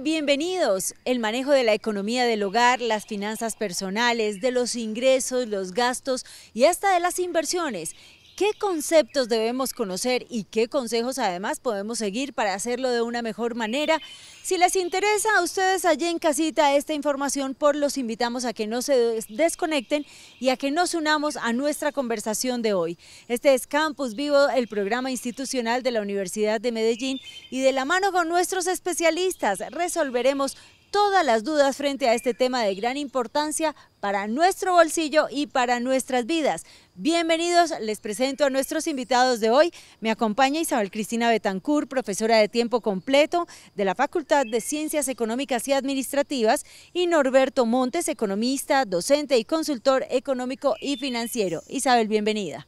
Bienvenidos. El manejo de la economía del hogar, las finanzas personales, de los ingresos, los gastos y hasta de las inversiones ¿Qué conceptos debemos conocer y qué consejos además podemos seguir para hacerlo de una mejor manera? Si les interesa a ustedes allí en casita esta información, por los invitamos a que no se desconecten y a que nos unamos a nuestra conversación de hoy. Este es Campus Vivo, el programa institucional de la Universidad de Medellín y de la mano con nuestros especialistas resolveremos todas las dudas frente a este tema de gran importancia para nuestro bolsillo y para nuestras vidas. Bienvenidos, les presento a nuestros invitados de hoy. Me acompaña Isabel Cristina Betancourt, profesora de tiempo completo de la Facultad de Ciencias Económicas y Administrativas, y Norberto Montes, economista, docente y consultor económico y financiero. Isabel, bienvenida.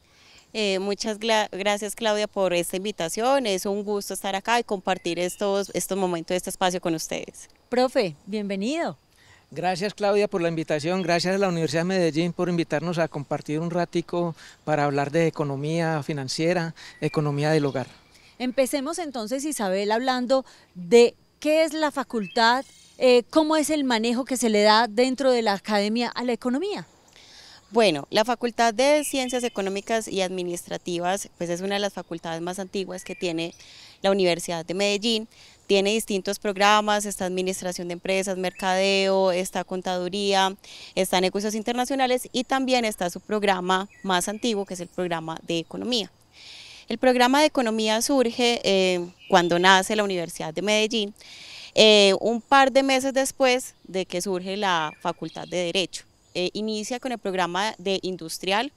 Eh, muchas gracias Claudia por esta invitación, es un gusto estar acá y compartir estos, estos momentos, este espacio con ustedes. Profe, bienvenido. Gracias Claudia por la invitación, gracias a la Universidad de Medellín por invitarnos a compartir un ratico para hablar de economía financiera, economía del hogar. Empecemos entonces Isabel hablando de qué es la facultad, eh, cómo es el manejo que se le da dentro de la academia a la economía. Bueno, la Facultad de Ciencias Económicas y Administrativas pues es una de las facultades más antiguas que tiene la Universidad de Medellín. Tiene distintos programas, está Administración de Empresas, Mercadeo, está Contaduría, está Negocios Internacionales y también está su programa más antiguo que es el programa de Economía. El programa de Economía surge eh, cuando nace la Universidad de Medellín, eh, un par de meses después de que surge la Facultad de Derecho. Eh, inicia con el programa de industrial,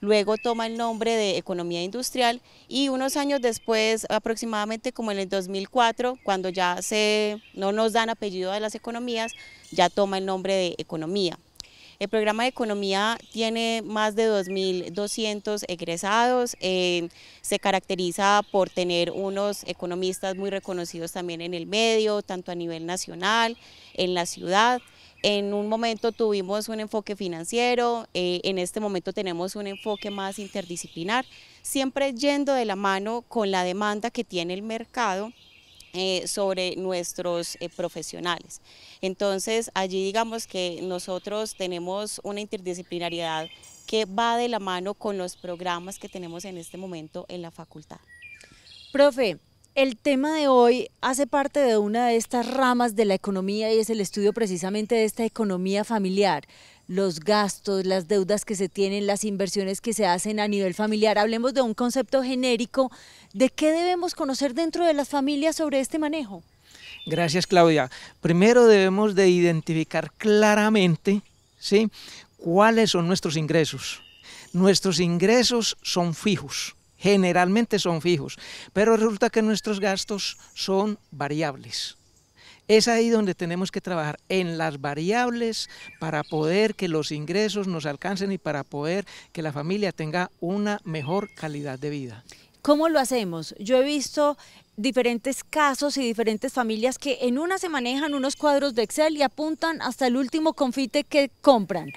luego toma el nombre de economía industrial y unos años después, aproximadamente como en el 2004, cuando ya se, no nos dan apellido de las economías, ya toma el nombre de economía. El programa de economía tiene más de 2.200 egresados, eh, se caracteriza por tener unos economistas muy reconocidos también en el medio, tanto a nivel nacional, en la ciudad. En un momento tuvimos un enfoque financiero, eh, en este momento tenemos un enfoque más interdisciplinar, siempre yendo de la mano con la demanda que tiene el mercado eh, sobre nuestros eh, profesionales. Entonces, allí digamos que nosotros tenemos una interdisciplinariedad que va de la mano con los programas que tenemos en este momento en la facultad. Profe, el tema de hoy hace parte de una de estas ramas de la economía y es el estudio precisamente de esta economía familiar, los gastos, las deudas que se tienen, las inversiones que se hacen a nivel familiar. Hablemos de un concepto genérico de qué debemos conocer dentro de las familias sobre este manejo. Gracias Claudia. Primero debemos de identificar claramente ¿sí? cuáles son nuestros ingresos. Nuestros ingresos son fijos generalmente son fijos, pero resulta que nuestros gastos son variables. Es ahí donde tenemos que trabajar en las variables para poder que los ingresos nos alcancen y para poder que la familia tenga una mejor calidad de vida. ¿Cómo lo hacemos? Yo he visto diferentes casos y diferentes familias que en una se manejan unos cuadros de Excel y apuntan hasta el último confite que compran.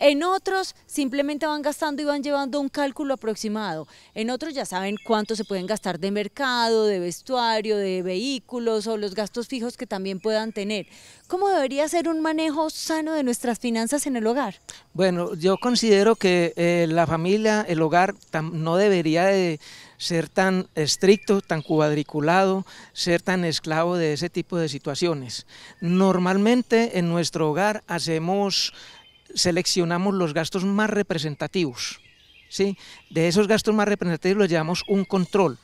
En otros simplemente van gastando y van llevando un cálculo aproximado. En otros ya saben cuánto se pueden gastar de mercado, de vestuario, de vehículos o los gastos fijos que también puedan tener. ¿Cómo debería ser un manejo sano de nuestras finanzas en el hogar? Bueno, yo considero que eh, la familia, el hogar, no debería de ser tan estricto, tan cuadriculado, ser tan esclavo de ese tipo de situaciones. Normalmente en nuestro hogar hacemos seleccionamos los gastos más representativos. De esos gastos más representativos los llamamos un control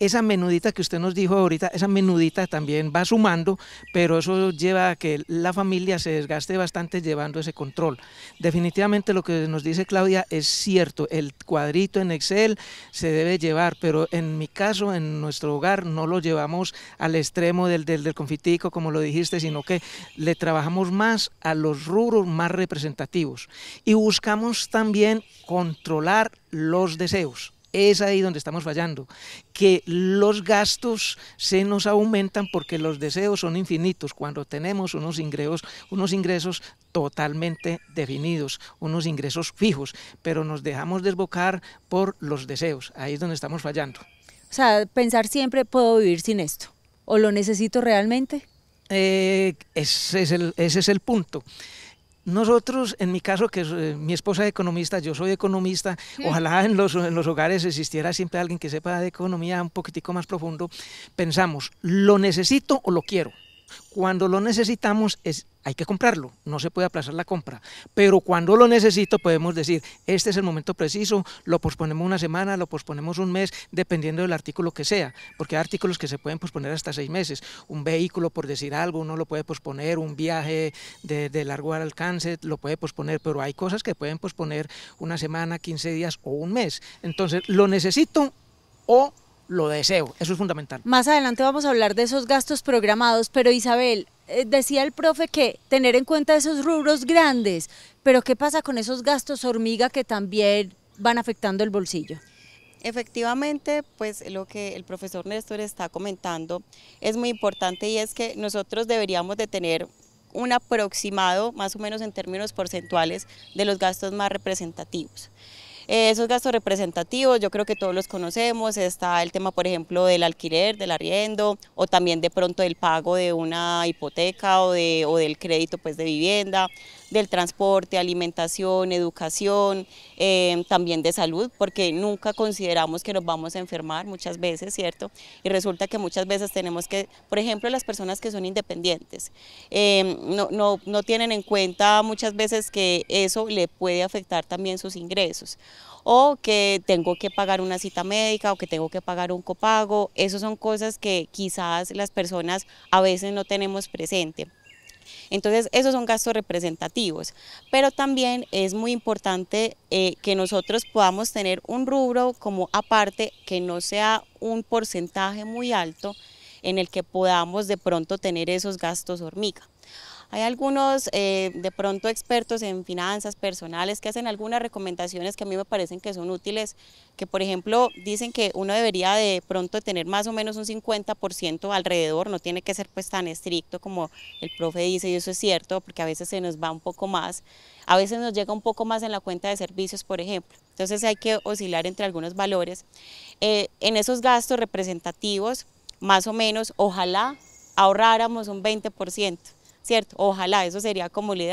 esa menudita que usted nos dijo ahorita, esa menudita también va sumando, pero eso lleva a que la familia se desgaste bastante llevando ese control. Definitivamente lo que nos dice Claudia es cierto, el cuadrito en Excel se debe llevar, pero en mi caso, en nuestro hogar, no lo llevamos al extremo del, del, confitico, como lo dijiste, sino que le trabajamos más a los rubros más representativos y buscamos también controlar los deseos es ahí donde estamos fallando, que los gastos se nos aumentan porque los deseos son infinitos cuando tenemos unos ingresos, unos ingresos totalmente definidos, unos ingresos fijos, pero nos dejamos desbocar por los deseos. Ahí es donde estamos fallando. O sea, pensar siempre puedo vivir sin esto o lo necesito realmente. Eh, ese es el punto nosotros, en mi caso, que eh, mi esposa es economista, yo soy economista, ojalá en los, en los hogares existiera siempre alguien que sepa de economía un poquitico más profundo, pensamos, ¿lo necesito o lo quiero? Cuando lo necesitamos es, hay que comprarlo, no se puede aplazar la compra, pero cuando lo necesito podemos decir, este es el momento preciso, lo posponemos una semana, lo posponemos un mes, dependiendo del artículo que sea, porque hay artículos que se pueden posponer hasta seis meses, un vehículo por decir algo, uno lo puede posponer, un viaje de, de largo alcance lo puede posponer, pero hay cosas que pueden posponer una semana, 15 días o un mes, entonces lo necesito o lo deseo. Eso es fundamental. Más adelante vamos a hablar de esos gastos programados, pero Isabel, eh, decía el profe que tener en cuenta esos rubros grandes, pero ¿qué pasa con esos gastos hormiga que también van afectando el bolsillo? Efectivamente, pues lo que el profesor Néstor está comentando es muy importante y es que nosotros deberíamos de tener un aproximado, más o menos en términos porcentuales, de los gastos más representativos. Eh, esos gastos representativos yo creo que todos los conocemos, está el tema por ejemplo del alquiler, del arriendo o también de pronto el pago de una hipoteca o, de, o del crédito pues de vivienda, del transporte, alimentación, educación, em, también de salud, porque nunca consideramos que nos vamos a enfermar muchas veces, ¿cierto? Y resulta que muchas veces tenemos que, por ejemplo, las personas que son independientes, em, no, no tienen en cuenta muchas veces que eso le puede afectar también sus ingresos o que tengo que pagar una cita médica o que tengo que pagar un copago. Esas son cosas que quizás las personas a veces no tenemos presente. Entonces, esos son gastos representativos, pero también es muy importante eh, que nosotros podamos tener un rubro como aparte que no sea un porcentaje muy alto en el que podamos de pronto tener esos gastos hormiga. Hay algunos eh, de pronto expertos en finanzas personales que hacen algunas recomendaciones que a mí me parecen que son útiles, que por ejemplo dicen que uno debería de pronto tener más o menos un 50% alrededor, no tiene que ser pues tan estricto como el profe dice y eso es cierto, porque a veces se nos va un poco más, a veces nos llega un poco más en la cuenta de servicios, por ejemplo. Entonces hay que oscilar entre algunos valores. Eh, en esos gastos representativos, más o menos, ojalá ahorráramos un 20%. ¿cierto? Ojalá, eso sería como le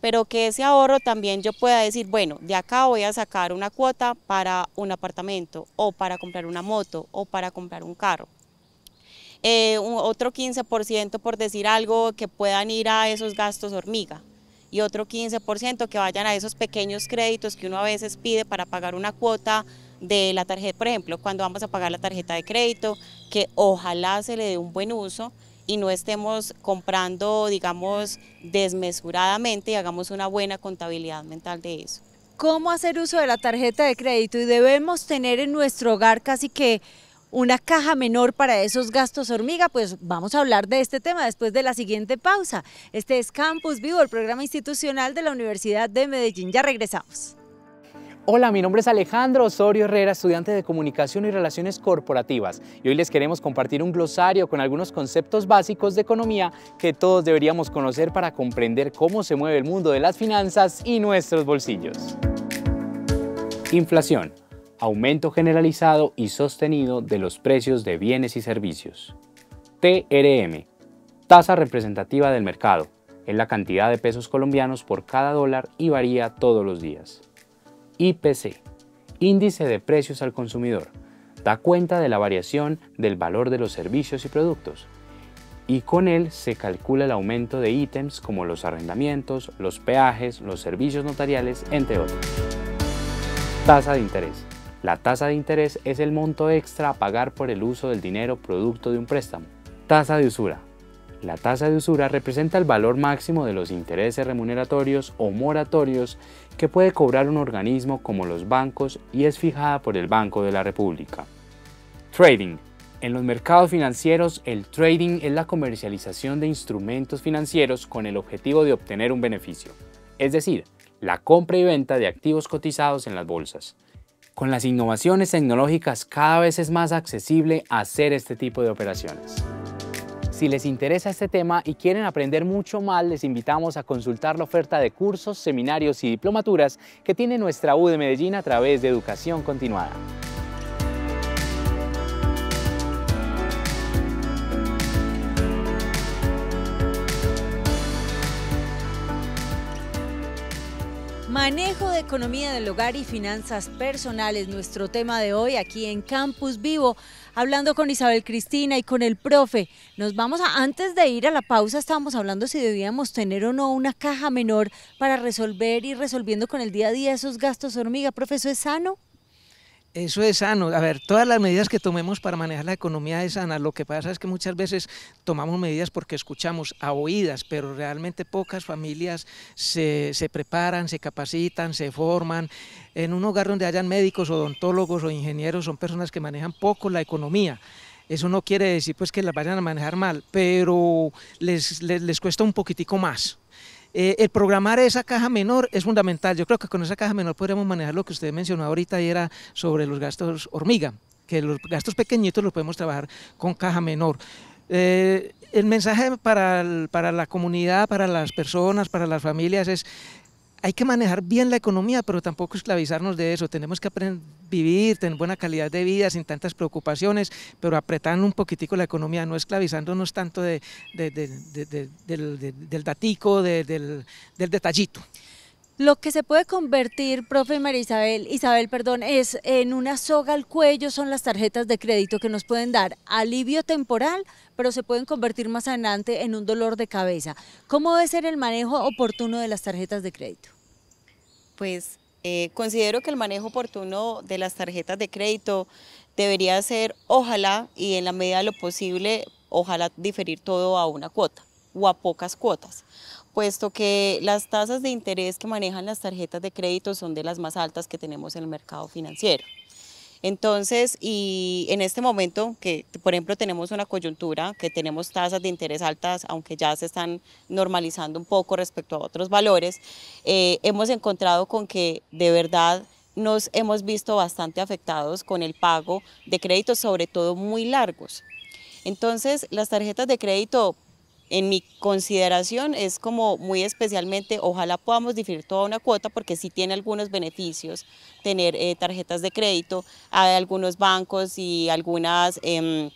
pero que ese ahorro también yo pueda decir, bueno, de acá voy a sacar una cuota para un apartamento o para comprar una moto o para comprar un carro. Eh, otro 15% por decir algo que puedan ir a esos gastos hormiga y otro 15% que vayan a esos pequeños créditos que uno a veces pide para pagar una cuota de la tarjeta, por ejemplo, cuando vamos a pagar la tarjeta de crédito, que ojalá se le dé un buen uso y no estemos comprando, digamos, desmesuradamente y hagamos una buena contabilidad mental de eso. ¿Cómo hacer uso de la tarjeta de crédito? Y debemos tener en nuestro hogar casi que una caja menor para esos gastos hormiga, pues vamos a hablar de este tema después de la siguiente pausa. Este es Campus Vivo, el programa institucional de la Universidad de Medellín. Ya regresamos. Hola, mi nombre es Alejandro Osorio Herrera, estudiante de Comunicación y Relaciones Corporativas, y hoy les queremos compartir un glosario con algunos conceptos básicos de economía que todos deberíamos conocer para comprender cómo se mueve el mundo de las finanzas y nuestros bolsillos. Inflación, aumento generalizado y sostenido de los precios de bienes y servicios. TRM, tasa representativa del mercado, es la cantidad de pesos colombianos por cada dólar y varía todos los días. IPC, Índice de Precios al Consumidor, da cuenta de la variación del valor de los servicios y productos, y con él se calcula el aumento de ítems como los arrendamientos, los peajes, los servicios notariales, entre otros. Tasa de interés. La tasa de interés es el monto extra a pagar por el uso del dinero producto de un préstamo. Tasa de usura. La tasa de usura representa el valor máximo de los intereses remuneratorios o moratorios que puede cobrar un organismo como los bancos y es fijada por el Banco de la República. Trading. En los mercados financieros, el trading es la comercialización de instrumentos financieros con el objetivo de obtener un beneficio, es decir, la compra y venta de activos cotizados en las bolsas. Con las innovaciones tecnológicas cada vez es más accesible hacer este tipo de operaciones. Si les interesa este tema y quieren aprender mucho más, les invitamos a consultar la oferta de cursos, seminarios y diplomaturas que tiene nuestra U de Medellín a través de Educación Continuada. Manejo de economía del hogar y finanzas personales, nuestro tema de hoy aquí en Campus Vivo, hablando con Isabel Cristina y con el profe. Nos vamos a, antes de ir a la pausa, estábamos hablando si debíamos tener o no una caja menor para resolver y resolviendo con el día a día esos gastos hormiga. Profe, es sano? Eso es sano. A ver, todas las medidas que tomemos para manejar la economía es sana. Lo que pasa es que muchas veces tomamos medidas porque escuchamos a oídas, pero realmente pocas familias se, preparan, se capacitan, se forman. En un hogar donde hayan médicos, odontólogos o ingenieros son personas que manejan poco la economía. Eso no quiere decir pues que las vayan a manejar mal, pero les, les cuesta un poquitico más. Eh, el programar esa caja menor es fundamental. Yo creo que con esa caja menor podríamos manejar lo que usted mencionó ahorita y era sobre los gastos hormiga, que los gastos pequeñitos los podemos trabajar con caja menor. Eh, el mensaje para, para la comunidad, para las personas, para las familias es hay que manejar bien la economía, pero tampoco esclavizarnos de eso. Tenemos que aprender a vivir, tener buena calidad de vida, sin tantas preocupaciones, pero apretando un poquitico la economía, no esclavizándonos tanto del, del, datico, del detallito. Lo que se puede convertir, profe María Isabel, Isabel, perdón, es en una soga al cuello son las tarjetas de crédito que nos pueden dar alivio temporal, pero se pueden convertir más adelante en un dolor de cabeza. ¿Cómo debe ser el manejo oportuno de las tarjetas de crédito? Pues eh, considero que el manejo oportuno de las tarjetas de crédito debería ser, ojalá, y en la medida de lo posible, ojalá diferir todo a una cuota o a pocas cuotas puesto que las tasas de interés que manejan las tarjetas de crédito son de las más altas que tenemos en el mercado financiero. Entonces, y en este momento que, por ejemplo, tenemos una coyuntura, que tenemos tasas de interés altas, aunque ya se están normalizando un poco respecto a otros valores, eh, hemos encontrado con que de verdad nos hemos visto bastante afectados con el pago de créditos, sobre todo muy largos. Entonces, las tarjetas de crédito en mi consideración es como muy especialmente, ojalá podamos diferir toda una cuota porque sí tiene algunos beneficios tener eh, tarjetas de crédito, hay algunos bancos y algunas... Em,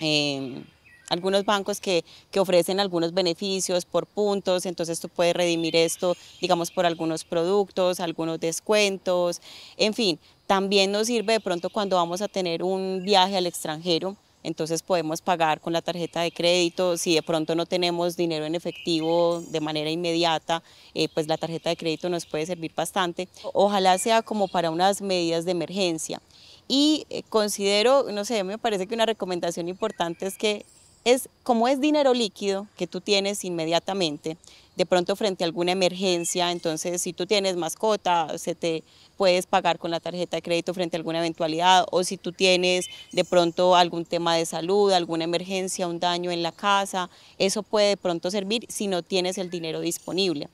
em, algunos bancos que, que, ofrecen algunos beneficios por puntos, entonces tú puedes redimir esto, digamos, por algunos productos, algunos descuentos, en fin, también nos sirve de pronto cuando vamos a tener un viaje al extranjero, entonces podemos pagar con la tarjeta de crédito, si de pronto no tenemos dinero en efectivo de manera inmediata, eh, pues la tarjeta de crédito nos puede servir bastante. Ojalá sea como para unas medidas de emergencia. Y eh, considero, no sé, me parece que una recomendación importante es que es como es dinero líquido que tú tienes inmediatamente, de pronto frente a alguna emergencia, entonces si tú tienes mascota, se te puedes pagar con la tarjeta de crédito frente a alguna eventualidad o si tú tienes de pronto algún tema de salud, alguna emergencia, un daño en la casa, eso puede de pronto servir si no tienes el dinero disponible.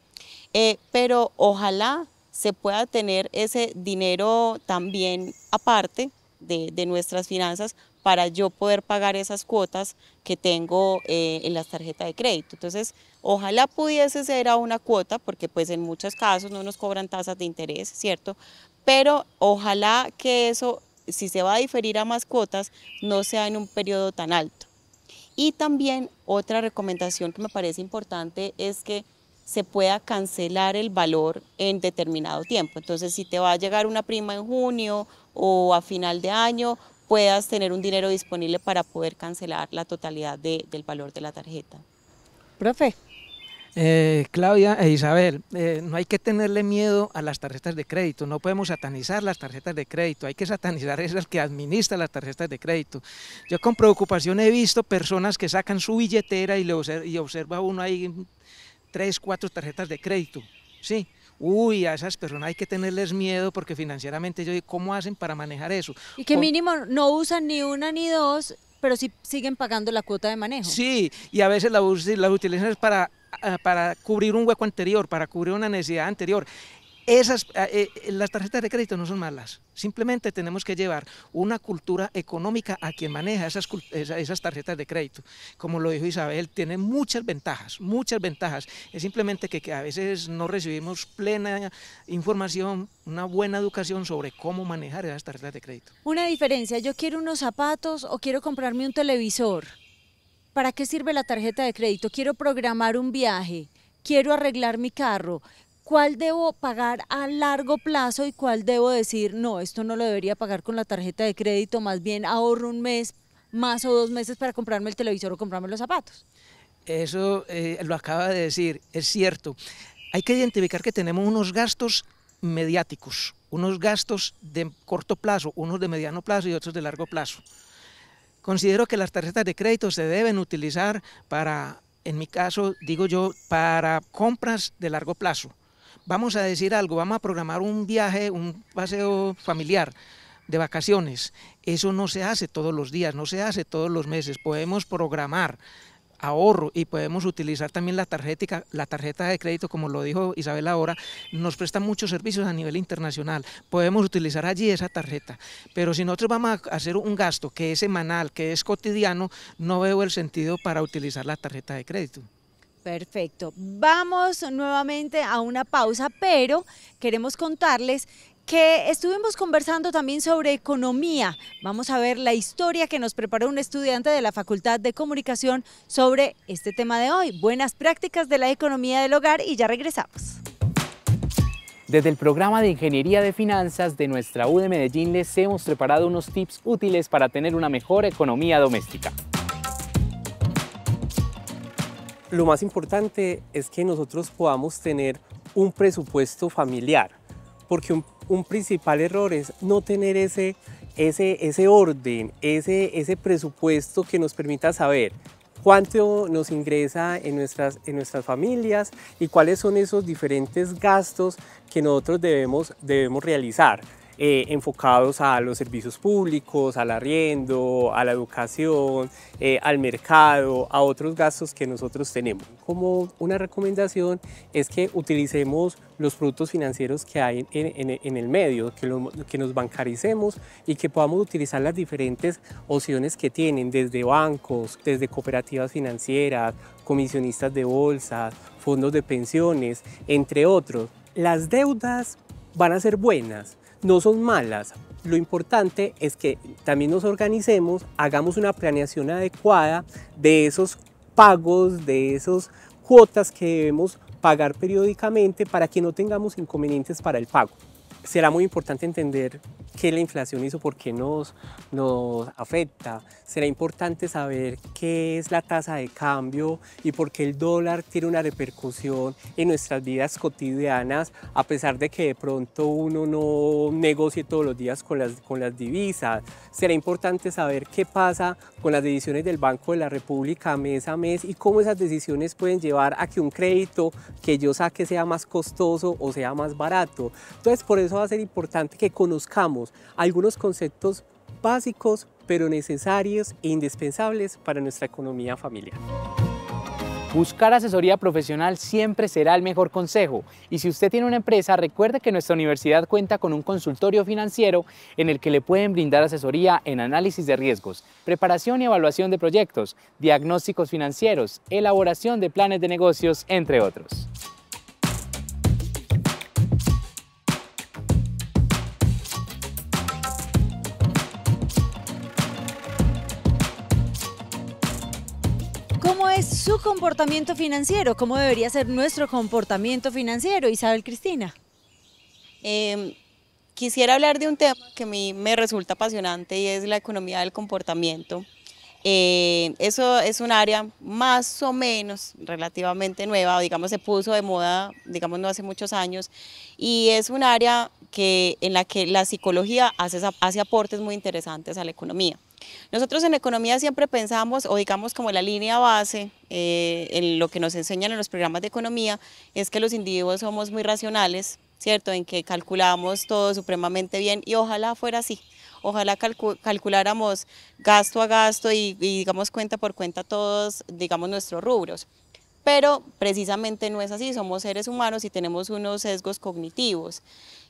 Eh, pero ojalá se pueda tener ese dinero también aparte de nuestras finanzas para yo poder pagar esas cuotas que tengo eh, en las tarjetas de crédito. Entonces, ojalá pudiese ser a una cuota, porque pues en muchos casos no nos cobran tasas de interés, ¿cierto? Pero ojalá que eso, si se va a diferir a más cuotas, no sea en un periodo tan alto. Y también otra recomendación que me parece importante es que se pueda cancelar el valor en determinado tiempo. Entonces, si te va a llegar una prima en junio o a final de año, puedas tener un dinero disponible para poder cancelar la totalidad de, del valor de la tarjeta. Profe. Eh, Claudia e Isabel, eh, no hay que tenerle miedo a las tarjetas de crédito, no podemos satanizar las tarjetas de crédito, hay que satanizar esas que administran las tarjetas de crédito. Yo con preocupación he visto personas que sacan su billetera y, y observa uno ahí tres, cuatro tarjetas de crédito ¿sí? Uy, a esas personas hay que tenerles miedo porque financieramente yo digo, ¿cómo hacen para manejar eso? Y que mínimo no usan ni una ni dos, pero sí siguen pagando la cuota de manejo. Sí, y a veces las la utilizan para, ah, para cubrir un hueco anterior, para cubrir una necesidad anterior. Esas, eh, eh, las tarjetas de crédito no son malas, simplemente tenemos que llevar una cultura económica a quien maneja esas, esas tarjetas de crédito. Como lo dijo Isabel, tiene muchas ventajas, muchas ventajas. Es simplemente que, que a veces no recibimos plena información, una buena educación sobre cómo manejar esas tarjetas de crédito. Una diferencia, yo quiero unos zapatos o quiero comprarme un televisor. ¿Para qué sirve la tarjeta de crédito? Quiero programar un viaje quiero arreglar mi carro, ¿Cuál debo pagar a largo plazo y cuál debo decir, no, esto no lo debería pagar con la tarjeta de crédito, más bien ahorro un mes más o dos meses para comprarme el televisor o comprarme los zapatos? Eso eh, lo acaba de decir, es cierto. Hay que identificar que tenemos unos gastos mediáticos, unos gastos de corto plazo, unos de mediano plazo y otros de largo plazo. Considero que las tarjetas de crédito se deben utilizar para, en mi caso, digo yo, para compras de largo plazo vamos a decir algo, vamos a programar un viaje, un paseo familiar de vacaciones. Eso no se hace todos los días, no se hace todos los meses. Podemos programar ahorro y podemos utilizar también la tarjeta, la tarjeta de crédito, como lo dijo Isabel ahora, nos presta muchos servicios a nivel internacional. Podemos utilizar allí esa tarjeta. Pero si nosotros vamos a hacer un gasto que es semanal, que es cotidiano, no veo el sentido para utilizar la tarjeta de crédito. Perfecto. Vamos nuevamente a una pausa, pero queremos contarles que estuvimos conversando también sobre economía. Vamos a ver la historia que nos preparó un estudiante de la Facultad de Comunicación sobre este tema de hoy, buenas prácticas de la economía del hogar y ya regresamos. Desde el programa de Ingeniería de Finanzas de nuestra U de Medellín les hemos preparado unos tips útiles para tener una mejor economía doméstica. Lo más importante es que nosotros podamos tener un presupuesto familiar, porque un, principal error es no tener ese, ese, orden, ese, ese presupuesto que nos permita saber cuánto nos ingresa en nuestras, en nuestras familias y cuáles son esos diferentes gastos que nosotros debemos, debemos realizar. Eh, enfocados a los servicios públicos, al arriendo, a la educación, eh, al mercado, a otros gastos que nosotros tenemos. Como una recomendación es que utilicemos los productos financieros que hay en, el medio, que, que nos bancaricemos y que podamos utilizar las diferentes opciones que tienen desde bancos, desde cooperativas financieras, comisionistas de bolsas, fondos de pensiones, entre otros. Las deudas van a ser buenas no son malas. Lo importante es que también nos organicemos, hagamos una planeación adecuada de esos pagos, de esas cuotas que debemos pagar periódicamente para que no tengamos inconvenientes para el pago será muy importante entender qué la inflación hizo por qué nos, nos afecta. Será importante saber qué es la tasa de cambio y por qué el dólar tiene una repercusión en nuestras vidas cotidianas, a pesar de que de pronto uno no negocie todos los días con las, con las divisas. Será importante saber qué pasa con las decisiones del Banco de la República mes a mes y cómo esas decisiones pueden llevar a que un crédito que yo saque sea más costoso o sea más barato. Entonces, por eso va a ser importante que conozcamos algunos conceptos básicos, pero necesarios e indispensables para nuestra economía familiar. Buscar asesoría profesional siempre será el mejor consejo y si usted tiene una empresa recuerde que nuestra universidad cuenta con un consultorio financiero en el que le pueden brindar asesoría en análisis de riesgos, preparación y evaluación de proyectos, diagnósticos financieros, elaboración de planes de negocios, entre otros. su comportamiento financiero, cómo debería ser nuestro comportamiento financiero, Isabel Cristina. Em, quisiera hablar de un tema que a mí me resulta apasionante y es la economía del comportamiento. Eh, eso es un área más o menos relativamente nueva, digamos se puso de moda, digamos no hace muchos años, y es un área que, en la que la psicología hace, hace aportes muy interesantes a la economía. Nosotros en economía siempre pensamos, o digamos como la línea base, eh, en lo que nos enseñan en los programas de economía, es que los individuos somos muy racionales, ¿cierto? En que calculamos todo supremamente bien y ojalá fuera así. Ojalá calculáramos gasto a gasto y, y digamos cuenta por cuenta todos, digamos, nuestros rubros pero precisamente no es así, somos seres humanos y tenemos unos sesgos cognitivos.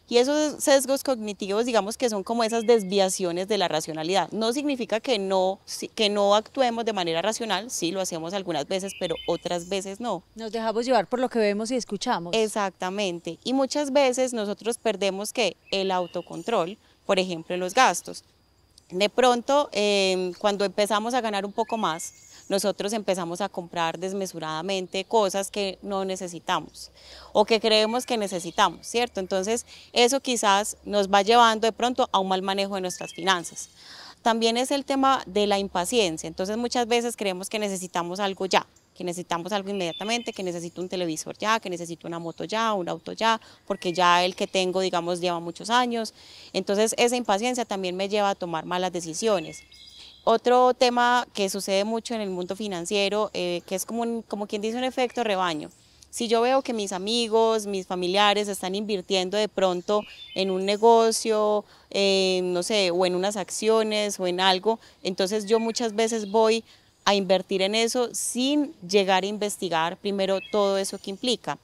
Y esos sesgos cognitivos, digamos que son como esas desviaciones de la racionalidad. No significa que no, que no actuemos de manera racional, sí lo hacemos algunas veces, pero otras veces no. Nos dejamos llevar por lo que vemos y escuchamos. Exactamente. Y muchas veces nosotros perdemos que el autocontrol, por ejemplo, en los gastos. De pronto, em, cuando empezamos a ganar un poco más, nosotros empezamos a comprar desmesuradamente cosas que no necesitamos o que creemos que necesitamos, ¿cierto? Entonces, eso quizás nos va llevando de pronto a un mal manejo de nuestras finanzas. También es el tema de la impaciencia, entonces muchas veces creemos que necesitamos algo ya, que necesitamos algo inmediatamente, que necesito un televisor ya, que necesito una moto ya, un auto ya, porque ya el que tengo, digamos, lleva muchos años. Entonces esa impaciencia también me lleva a tomar malas decisiones. Otro tema que sucede mucho en el mundo financiero, eh, que es como, quien dice un efecto rebaño. Si yo veo que mis amigos, mis familiares están invirtiendo de pronto en un negocio, no sé, o en unas acciones o en algo, entonces yo muchas veces voy a invertir en eso sin llegar a investigar primero todo eso que implica.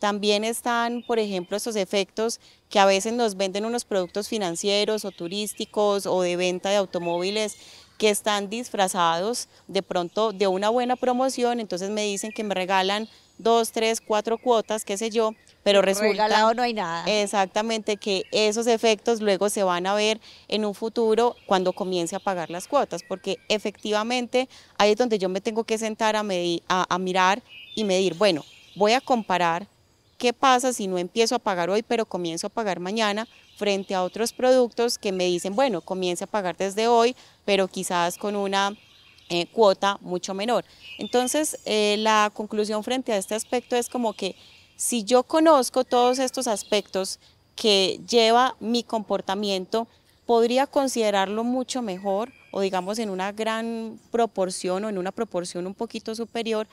También están, por ejemplo, estos efectos que a veces nos venden unos productos financieros o turísticos o de venta de automóviles que están disfrazados de pronto de una buena promoción, entonces me dicen que me regalan dos, tres, cuatro cuotas, qué sé yo, pero resulta... Regalado no hay nada. Exactamente, que esos efectos luego se van a ver en un futuro cuando comience a pagar las cuotas, porque efectivamente ahí es donde yo me tengo que sentar a, a mirar y medir, bueno, voy a comparar qué pasa si no empiezo a pagar hoy, pero comienzo a pagar mañana, frente a otros productos que me dicen, bueno, comience a pagar desde hoy, pero quizás con una eh, cuota mucho menor. Entonces, eh, la conclusión frente a este aspecto es como que si yo conozco todos estos aspectos que lleva mi comportamiento, podría considerarlo mucho mejor o digamos en una gran proporción o en una proporción un poquito superior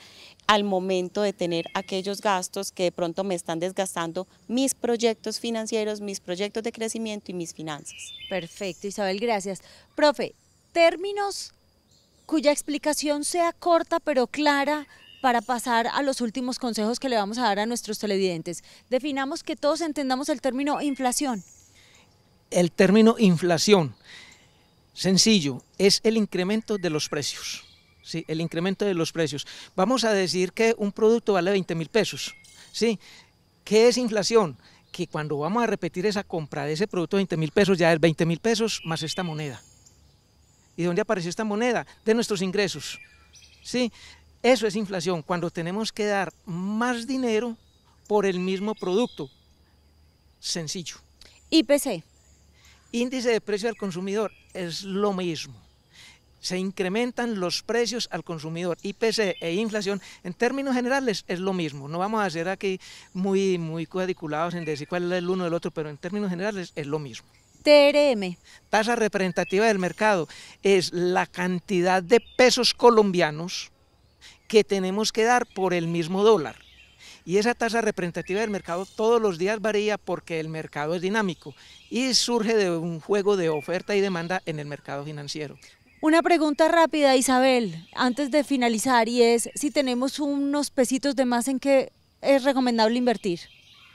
al momento de tener aquellos gastos que de pronto me están desgastando mis proyectos financieros, mis proyectos de crecimiento y mis finanzas. Perfecto, Isabel, gracias. Profe, términos cuya explicación sea corta pero clara para pasar a los últimos consejos que le vamos a dar a nuestros televidentes. Definamos que todos entendamos el término inflación. El término inflación, sencillo, es el incremento de los precios. Sí, el incremento de los precios. Vamos a decir que un producto vale 20 mil pesos. ¿sí? ¿Qué es inflación? Que cuando vamos a repetir esa compra de ese producto de 20 mil pesos, ya es 20 mil pesos más esta moneda. ¿Y dónde apareció esta moneda? De nuestros ingresos. ¿Sí? Eso es inflación, cuando tenemos que dar más dinero por el mismo producto. Sencillo. IPC. Índice de precio al consumidor es lo mismo. Se incrementan los precios al consumidor. IPC e inflación, en términos generales, es lo mismo. No vamos a ser aquí muy, muy cuadriculados en decir cuál es el uno del otro, pero en términos generales es lo mismo. TRM. Tasa representativa del mercado es la cantidad de pesos colombianos que tenemos que dar por el mismo dólar. Y esa tasa representativa del mercado todos los días varía porque el mercado es dinámico y surge de un juego de oferta y demanda en el mercado financiero. Una pregunta rápida, Isabel, antes de finalizar, y es si tenemos unos pesitos de más en que es recomendable invertir.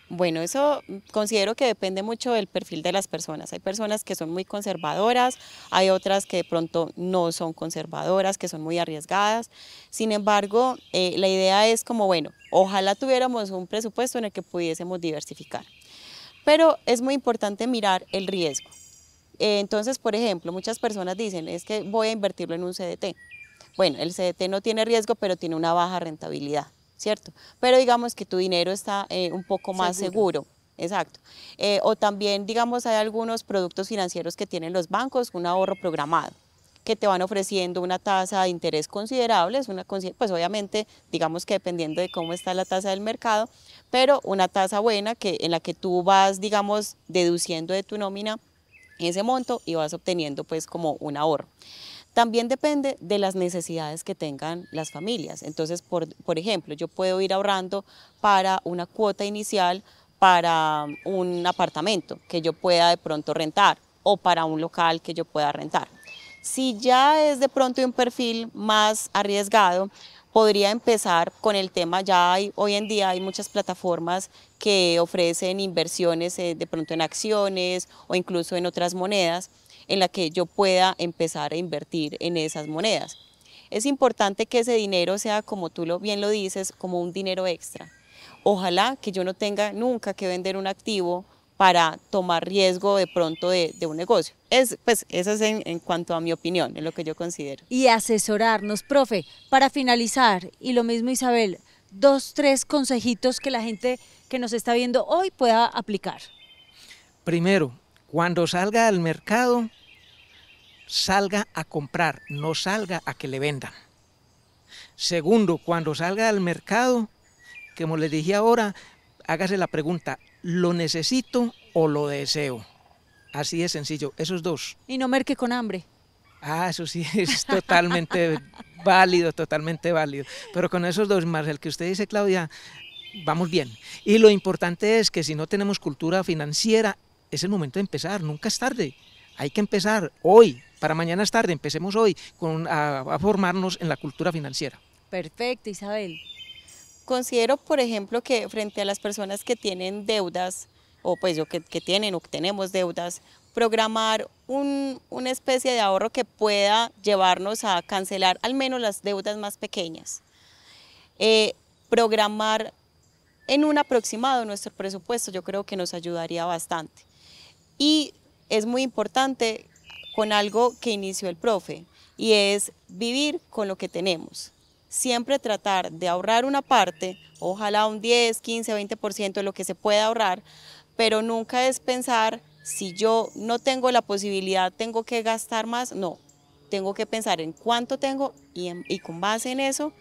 Bueno, eso considero que depende mucho del perfil de las personas. Hay personas que son muy conservadoras, hay otras que de pronto no son conservadoras, que son muy arriesgadas. Sin embargo, eh, la idea es como, bueno, ojalá tuviéramos un presupuesto en el que pudiésemos diversificar. Pero es muy importante mirar el riesgo. Eh, entonces, por ejemplo, muchas personas dicen, es que voy a invertirlo en un CDT. Bueno, el CDT no tiene riesgo, pero tiene una baja rentabilidad. ¿cierto? Pero digamos que tu dinero está eh, un poco más seguro. Exacto. Eh, o también, digamos, hay algunos productos financieros que tienen los bancos, un ahorro programado que te van ofreciendo una tasa de interés considerable, una, pues obviamente, digamos que dependiendo de cómo está la tasa del mercado, pero una tasa buena que, en la que tú vas, digamos, deduciendo de tu nómina ese monto y vas obteniendo pues como un ahorro. También depende de las necesidades que tengan las familias. Entonces, por, ejemplo, yo puedo ir ahorrando para una cuota inicial para um, un apartamento que yo pueda de pronto rentar o para un local que yo pueda rentar. Si ya es de pronto un perfil más arriesgado, podría empezar con el tema, ya hoy en día hay muchas plataformas que ofrecen inversiones eh, de pronto en acciones o incluso en otras monedas, en la que yo pueda empezar a invertir en esas monedas. Es importante que ese dinero sea, como tú lo, bien lo dices, como un dinero extra. Ojalá que yo no tenga nunca que vender un activo para tomar riesgo de pronto de, un negocio. Es, pues eso es en, en cuanto a mi opinión, en lo que yo considero. Y asesorarnos, profe, para finalizar, y lo mismo Isabel, dos, tres consejitos que la gente que nos está viendo hoy pueda aplicar. Primero, cuando salga al mercado, salga a comprar, no salga a que le vendan. Segundo, cuando salga al mercado, como les dije ahora, hágase la pregunta, ¿lo necesito o lo deseo? Así de sencillo, esos dos. Y no merque con hambre. Ah, eso sí, es totalmente válido, totalmente válido. Pero con esos dos más, el que usted dice, Claudia, vamos bien. Y lo importante es que si no tenemos cultura financiera, es el momento de empezar, nunca es tarde. Hay que empezar hoy, para mañana es tarde, empecemos hoy a, formarnos en la cultura financiera. Perfecto, Isabel. Considero, por ejemplo, que frente a las personas que tienen deudas, o pues yo que, tienen o tenemos deudas, programar una especie de ahorro que pueda llevarnos a cancelar al menos las deudas más pequeñas. Eh, programar en un aproximado nuestro presupuesto yo creo que nos ayudaría bastante. Y es muy importante con algo que inició el profe y es vivir con lo que tenemos. Siempre tratar de ahorrar una parte, ojalá un 10, 15, 20% de lo que se pueda ahorrar, pero nunca es pensar si yo no tengo la posibilidad, tengo que gastar más. No, tengo que pensar en cuánto tengo y, con base en eso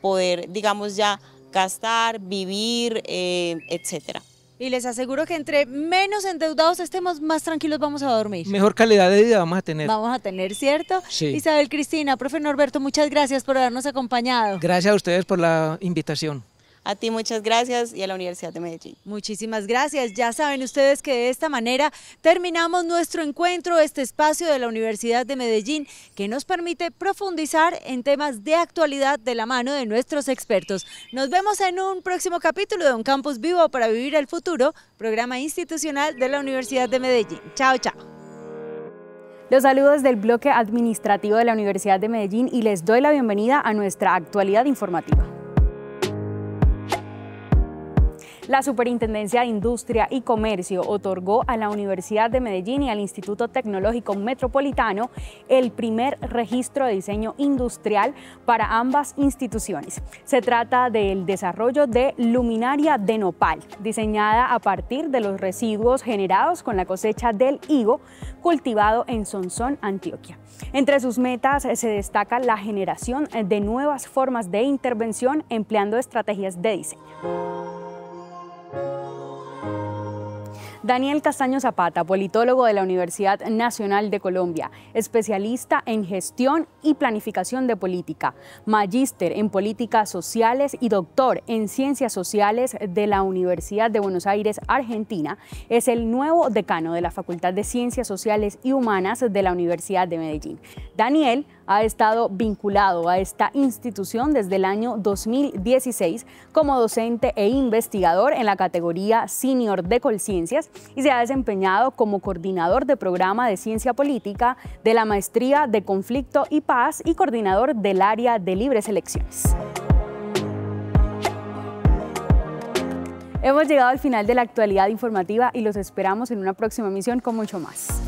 poder, digamos, ya gastar, vivir, eh, etcétera. Y les aseguro que entre menos endeudados estemos, más tranquilos vamos a dormir. Mejor calidad de vida vamos a tener. Vamos a tener, ¿cierto? Sí. Isabel Cristina, profe Norberto, muchas gracias por habernos acompañado. Gracias a ustedes por la invitación. A ti muchas gracias y a la Universidad de Medellín. Muchísimas gracias. Ya saben ustedes que de esta manera terminamos nuestro encuentro, este espacio de la Universidad de Medellín que nos permite profundizar en temas de actualidad de la mano de nuestros expertos. Nos vemos en un próximo capítulo de Un Campus Vivo para Vivir el Futuro, programa institucional de la Universidad de Medellín. Chao, chao. Los saludos del bloque administrativo de la Universidad de Medellín y les doy la bienvenida a nuestra actualidad informativa. La Superintendencia de Industria y Comercio otorgó a la Universidad de Medellín y al Instituto Tecnológico Metropolitano el primer registro de diseño industrial para ambas instituciones. Se trata del desarrollo de luminaria de nopal, diseñada a partir de los residuos generados con la cosecha del higo cultivado en Sonsón, Antioquia. Entre sus metas se destaca la generación de nuevas formas de intervención empleando estrategias de diseño. Daniel Castaño Zapata, politólogo de la Universidad Nacional de Colombia, especialista en gestión y planificación de política, magíster en políticas sociales y doctor en ciencias sociales de la Universidad de Buenos Aires, Argentina, es el nuevo decano de la Facultad de Ciencias Sociales y Humanas de la Universidad de Medellín. Daniel ha estado vinculado a esta institución desde el año 2016 como docente e investigador en la categoría senior de Colciencias y se ha desempeñado como coordinador de programa de ciencia política de la maestría de conflicto y paz y coordinador del área de libres elecciones. Hemos llegado al final de la actualidad informativa y los esperamos en una próxima emisión con mucho más.